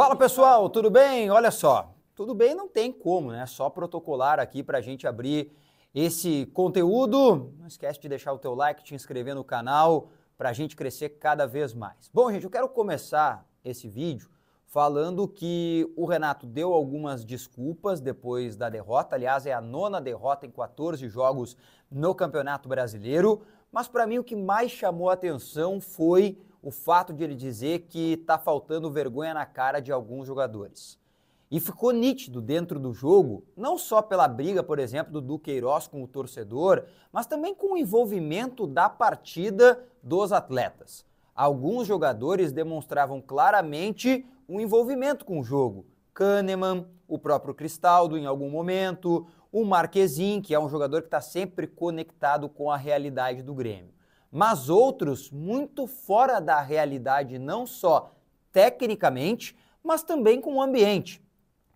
Fala pessoal, tudo bem? Olha só, tudo bem não tem como, né? Só protocolar aqui para a gente abrir esse conteúdo. Não esquece de deixar o teu like, te inscrever no canal para a gente crescer cada vez mais. Bom, gente, eu quero começar esse vídeo falando que o Renato deu algumas desculpas depois da derrota. Aliás, é a nona derrota em 14 jogos no Campeonato Brasileiro. Mas para mim o que mais chamou a atenção foi o fato de ele dizer que está faltando vergonha na cara de alguns jogadores. E ficou nítido dentro do jogo, não só pela briga, por exemplo, do Duqueiroz com o torcedor, mas também com o envolvimento da partida dos atletas. Alguns jogadores demonstravam claramente um envolvimento com o jogo. Kahneman, o próprio Cristaldo em algum momento, o Marquezin, que é um jogador que está sempre conectado com a realidade do Grêmio mas outros muito fora da realidade, não só tecnicamente, mas também com o ambiente.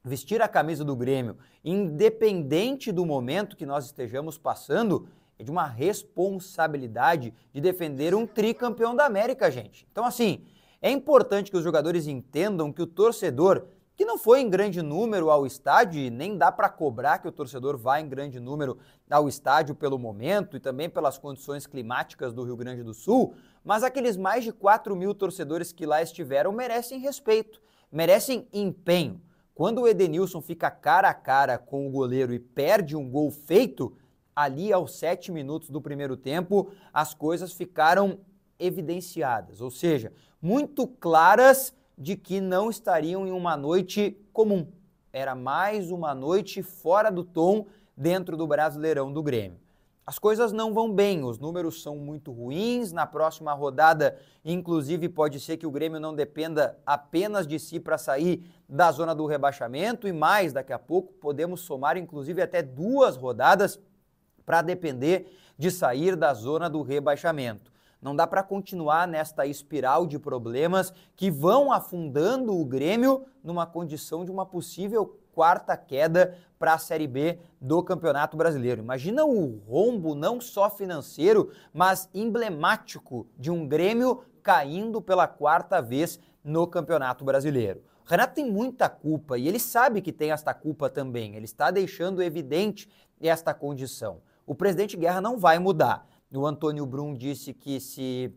Vestir a camisa do Grêmio, independente do momento que nós estejamos passando, é de uma responsabilidade de defender um tricampeão da América, gente. Então, assim, é importante que os jogadores entendam que o torcedor que não foi em grande número ao estádio, e nem dá para cobrar que o torcedor vá em grande número ao estádio pelo momento e também pelas condições climáticas do Rio Grande do Sul, mas aqueles mais de 4 mil torcedores que lá estiveram merecem respeito, merecem empenho. Quando o Edenilson fica cara a cara com o goleiro e perde um gol feito, ali aos 7 minutos do primeiro tempo, as coisas ficaram evidenciadas, ou seja, muito claras de que não estariam em uma noite comum. Era mais uma noite fora do tom dentro do Brasileirão do Grêmio. As coisas não vão bem, os números são muito ruins. Na próxima rodada, inclusive, pode ser que o Grêmio não dependa apenas de si para sair da zona do rebaixamento e mais, daqui a pouco podemos somar inclusive até duas rodadas para depender de sair da zona do rebaixamento. Não dá para continuar nesta espiral de problemas que vão afundando o Grêmio numa condição de uma possível quarta queda para a Série B do Campeonato Brasileiro. Imagina o rombo não só financeiro, mas emblemático de um Grêmio caindo pela quarta vez no Campeonato Brasileiro. Renato tem muita culpa e ele sabe que tem esta culpa também. Ele está deixando evidente esta condição. O presidente Guerra não vai mudar. O Antônio Brum disse que se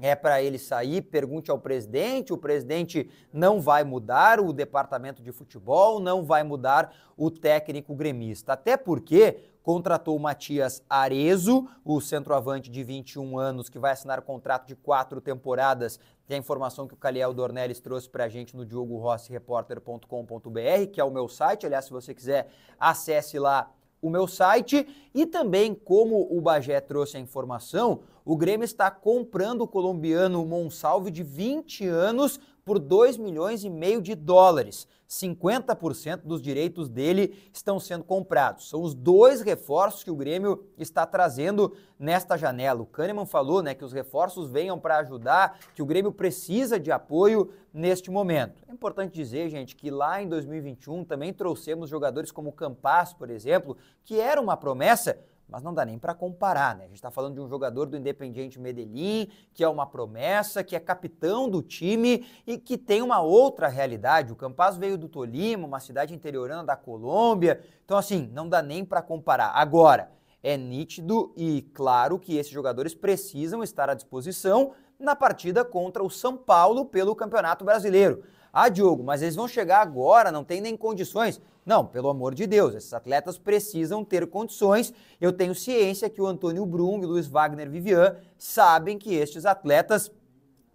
é para ele sair, pergunte ao presidente. O presidente não vai mudar o departamento de futebol, não vai mudar o técnico gremista. Até porque contratou o Matias Arezo, o centroavante de 21 anos, que vai assinar contrato de quatro temporadas, Tem é a informação que o Caliel Dornelles trouxe para a gente no diogo rossi repórter.com.br, que é o meu site. Aliás, se você quiser, acesse lá o meu site e também como o Bagé trouxe a informação, o Grêmio está comprando o colombiano Monsalve de 20 anos por 2 milhões e meio de dólares. 50% dos direitos dele estão sendo comprados. São os dois reforços que o Grêmio está trazendo nesta janela. O Kahneman falou né, que os reforços venham para ajudar, que o Grêmio precisa de apoio neste momento. É importante dizer, gente, que lá em 2021 também trouxemos jogadores como o Campas, por exemplo, que era uma promessa, mas não dá nem para comparar, né? A gente está falando de um jogador do Independiente Medellín, que é uma promessa, que é capitão do time e que tem uma outra realidade. O Campaz veio do Tolima, uma cidade interiorana da Colômbia. Então, assim, não dá nem para comparar. Agora, é nítido e claro que esses jogadores precisam estar à disposição na partida contra o São Paulo pelo Campeonato Brasileiro. Ah, Diogo, mas eles vão chegar agora, não tem nem condições. Não, pelo amor de Deus, esses atletas precisam ter condições. Eu tenho ciência que o Antônio Brum e o Luiz Wagner Vivian sabem que estes atletas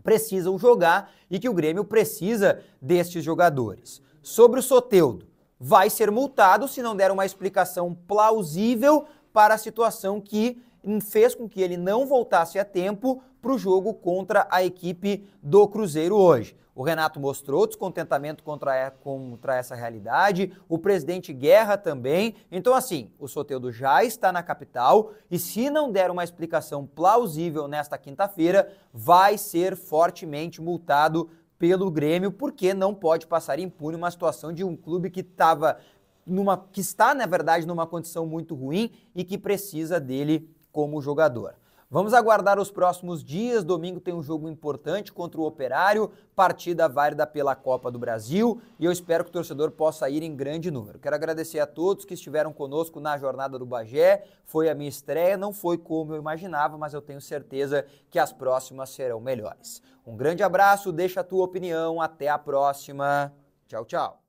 precisam jogar e que o Grêmio precisa destes jogadores. Sobre o Soteudo, vai ser multado se não der uma explicação plausível para a situação que fez com que ele não voltasse a tempo para o jogo contra a equipe do Cruzeiro hoje. O Renato mostrou descontentamento contra, é, contra essa realidade, o presidente Guerra também. Então, assim, o Soteudo já está na capital e, se não der uma explicação plausível nesta quinta-feira, vai ser fortemente multado pelo Grêmio, porque não pode passar impune uma situação de um clube que estava numa que está, na verdade, numa condição muito ruim e que precisa dele como jogador. Vamos aguardar os próximos dias. Domingo tem um jogo importante contra o Operário, partida válida pela Copa do Brasil, e eu espero que o torcedor possa ir em grande número. Quero agradecer a todos que estiveram conosco na jornada do Bagé. Foi a minha estreia, não foi como eu imaginava, mas eu tenho certeza que as próximas serão melhores. Um grande abraço, deixa a tua opinião, até a próxima. Tchau, tchau.